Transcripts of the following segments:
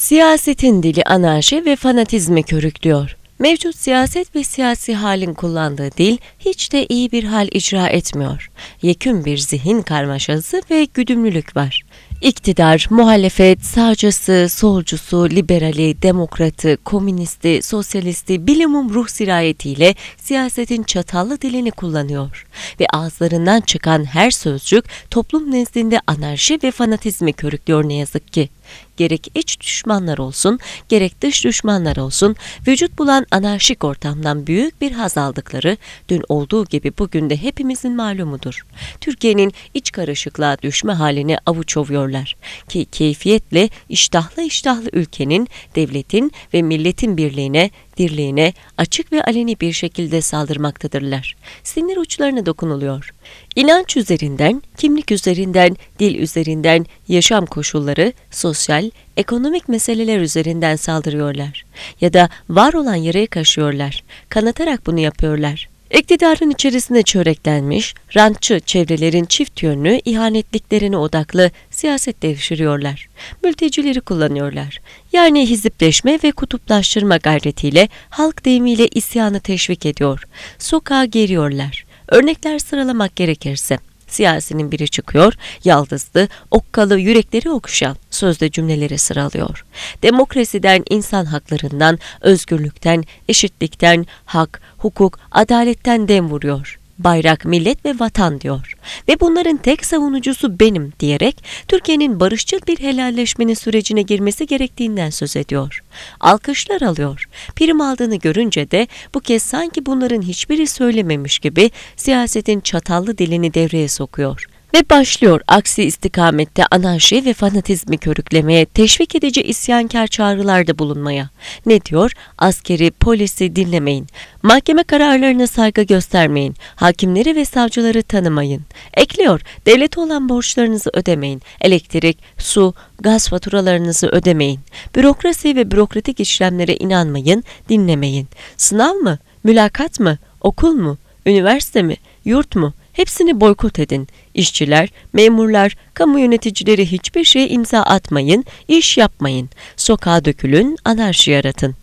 Siyasetin dili anarşi ve fanatizmi körüklüyor. Mevcut siyaset ve siyasi halin kullandığı dil hiç de iyi bir hal icra etmiyor. Yekün bir zihin karmaşası ve güdümlülük var. İktidar, muhalefet, sağcısı, solcusu, liberali, demokratı, komünisti, sosyalisti bilimum ruh sirayetiyle siyasetin çatallı dilini kullanıyor. Ve ağızlarından çıkan her sözcük toplum nezdinde anarşi ve fanatizmi körüklüyor ne yazık ki. Gerek iç düşmanlar olsun, gerek dış düşmanlar olsun, vücut bulan anarşik ortamdan büyük bir haz aldıkları dün olduğu gibi bugün de hepimizin malumudur. Türkiye'nin iç karışıklığa düşme halini avuç ovuyorlar ki keyfiyetle iştahlı iştahlı ülkenin, devletin ve milletin birliğine birliğine açık ve aleni bir şekilde saldırmaktadırlar. Sinir uçlarına dokunuluyor. İnanç üzerinden, kimlik üzerinden, dil üzerinden, yaşam koşulları, sosyal, ekonomik meseleler üzerinden saldırıyorlar. Ya da var olan yarayı kaşıyorlar, kanatarak bunu yapıyorlar. İktidarın içerisinde çöreklenmiş, rantçı çevrelerin çift yönlü ihanetliklerine odaklı siyaset devşiriyorlar. Mültecileri kullanıyorlar. Yani hizipleşme ve kutuplaştırma gayretiyle halk deyimiyle isyanı teşvik ediyor. Sokağa geriyorlar. Örnekler sıralamak gerekirse. Siyasinin biri çıkıyor, yaldızlı, okkalı, yürekleri okşan sözde cümleleri sıralıyor. Demokrasiden, insan haklarından, özgürlükten, eşitlikten, hak, hukuk, adaletten dem vuruyor bayrak, millet ve vatan diyor. Ve bunların tek savunucusu benim diyerek Türkiye'nin barışçıl bir helalleşmenin sürecine girmesi gerektiğinden söz ediyor. Alkışlar alıyor. Prim aldığını görünce de bu kez sanki bunların hiçbiri söylememiş gibi siyasetin çatallı dilini devreye sokuyor ve başlıyor aksi istikamette anarşi ve fanatizmi körüklemeye, teşvik edici isyankar çağrılarda bulunmaya. Ne diyor? Askeri, polisi dinlemeyin. Mahkeme kararlarına saygı göstermeyin. Hakimleri ve savcıları tanımayın. Ekliyor, devlete olan borçlarınızı ödemeyin. Elektrik, su, gaz faturalarınızı ödemeyin. Bürokrasi ve bürokratik işlemlere inanmayın, dinlemeyin. Sınav mı? Mülakat mı? Okul mu? Üniversite mi? Yurt mu? Hepsini boykot edin. İşçiler, memurlar, kamu yöneticileri hiçbir şeye imza atmayın, iş yapmayın. Sokağa dökülün, anarşi yaratın.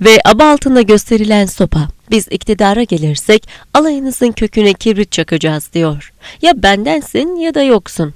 Ve aba altında gösterilen sopa, biz iktidara gelirsek alayınızın köküne kibrit çakacağız diyor. Ya bendensin ya da yoksun.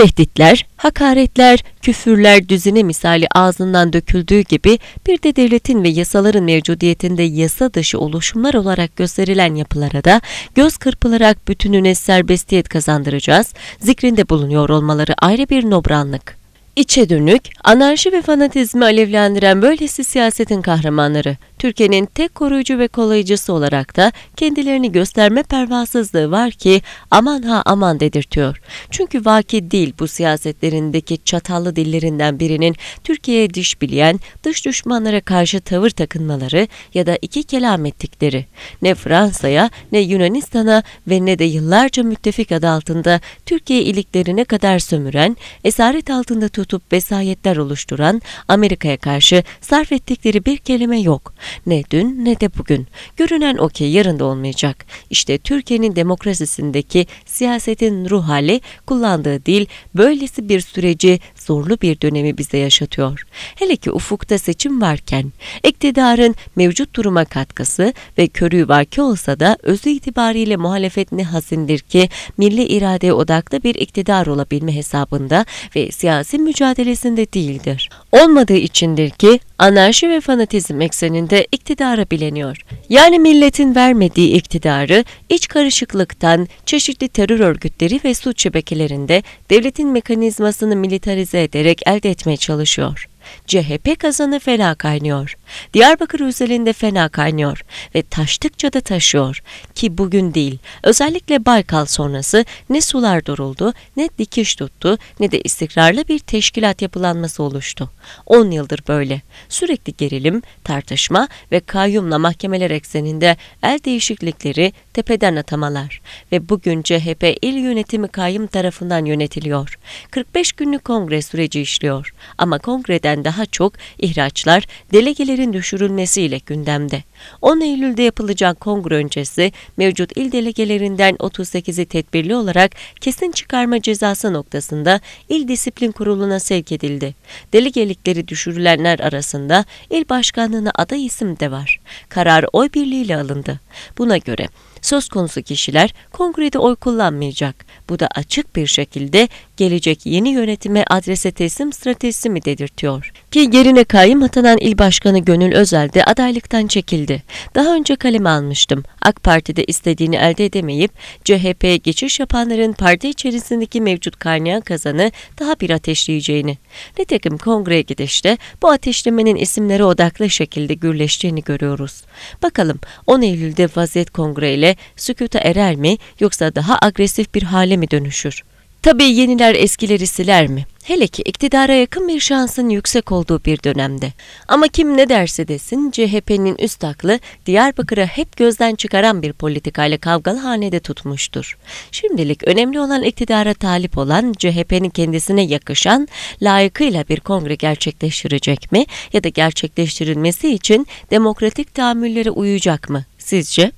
Tehditler, hakaretler, küfürler düzine misali ağzından döküldüğü gibi bir de devletin ve yasaların mevcudiyetinde yasa dışı oluşumlar olarak gösterilen yapılara da göz kırpılarak bütününe serbestiyet kazandıracağız, zikrinde bulunuyor olmaları ayrı bir nobranlık. İçe dönük, anarşi ve fanatizmi alevlendiren böylesi siyasetin kahramanları, Türkiye'nin tek koruyucu ve kolayıcısı olarak da kendilerini gösterme pervasızlığı var ki aman ha aman dedirtiyor. Çünkü vaki değil bu siyasetlerindeki çatallı dillerinden birinin Türkiye'ye diş bileyen dış düşmanlara karşı tavır takınmaları ya da iki kelam ettikleri. Ne Fransa'ya ne Yunanistan'a ve ne de yıllarca müttefik adı altında Türkiye iliklerine kadar sömüren, esaret altında tutup vesayetler oluşturan Amerika'ya karşı sarf ettikleri bir kelime yok. Ne dün ne de bugün. Görünen o ki yarın da olmayacak. İşte Türkiye'nin demokrasisindeki siyasetin ruh hali, kullandığı dil böylesi bir süreci, zorlu bir dönemi bize yaşatıyor. Hele ki ufukta seçim varken iktidarın mevcut duruma katkısı ve körü vaki olsa da özü itibariyle muhalefet ne hasindir ki milli irade odaklı bir iktidar olabilme hesabında ve siyasi mücadelesinde değildir olmadığı içindir ki anarşi ve fanatizm ekseninde iktidara bileniyor. Yani milletin vermediği iktidarı iç karışıklıktan, çeşitli terör örgütleri ve suç şebekelerinde devletin mekanizmasını militarize ederek elde etmeye çalışıyor. CHP kazanı fena kaynıyor. Diyarbakır özelinde fena kaynıyor ve taştıkça da taşıyor ki bugün değil. Özellikle Baykal sonrası ne sular duruldu, ne dikiş tuttu, ne de istikrarlı bir teşkilat yapılanması oluştu. 10 yıldır böyle. Sürekli gerilim, tartışma ve kayyumla mahkemeler ekseninde el değişiklikleri, tepeden atamalar ve bugün CHP il yönetimi kayyum tarafından yönetiliyor. 45 günlük kongre süreci işliyor ama kongrede girişlerden daha çok ihraçlar delegelerin düşürülmesiyle gündemde. 10 Eylül'de yapılacak kongre öncesi mevcut il delegelerinden 38'i tedbirli olarak kesin çıkarma cezası noktasında il disiplin kuruluna sevk edildi. Delegelikleri düşürülenler arasında il başkanlığına aday isim de var. Karar oy birliğiyle alındı. Buna göre söz konusu kişiler kongrede oy kullanmayacak. Bu da açık bir şekilde gelecek yeni yönetime adrese teslim stratejisi mi dedirtiyor. Ki yerine kayyum atanan il başkanı Gönül Özel de adaylıktan çekildi. Daha önce kaleme almıştım. AK Parti'de istediğini elde edemeyip CHP'ye geçiş yapanların parti içerisindeki mevcut kaynayan kazanı daha bir ateşleyeceğini. Nitekim kongreye gidişte bu ateşlemenin isimlere odaklı şekilde gürleştiğini görüyoruz. Bakalım 10 Eylül'de Vaziyet Kongre ile süre sükuta erer mi yoksa daha agresif bir hale mi dönüşür? Tabii yeniler eskileri siler mi? Hele ki iktidara yakın bir şansın yüksek olduğu bir dönemde. Ama kim ne derse desin CHP'nin üst aklı Diyarbakır'ı hep gözden çıkaran bir politikayla kavgalı hanede tutmuştur. Şimdilik önemli olan iktidara talip olan CHP'nin kendisine yakışan layıkıyla bir kongre gerçekleştirecek mi ya da gerçekleştirilmesi için demokratik tahammüllere uyacak mı? Sizce?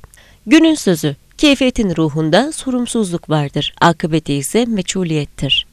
Günün sözü, keyfiyetin ruhunda sorumsuzluk vardır, akıbeti ise meçhuliyettir.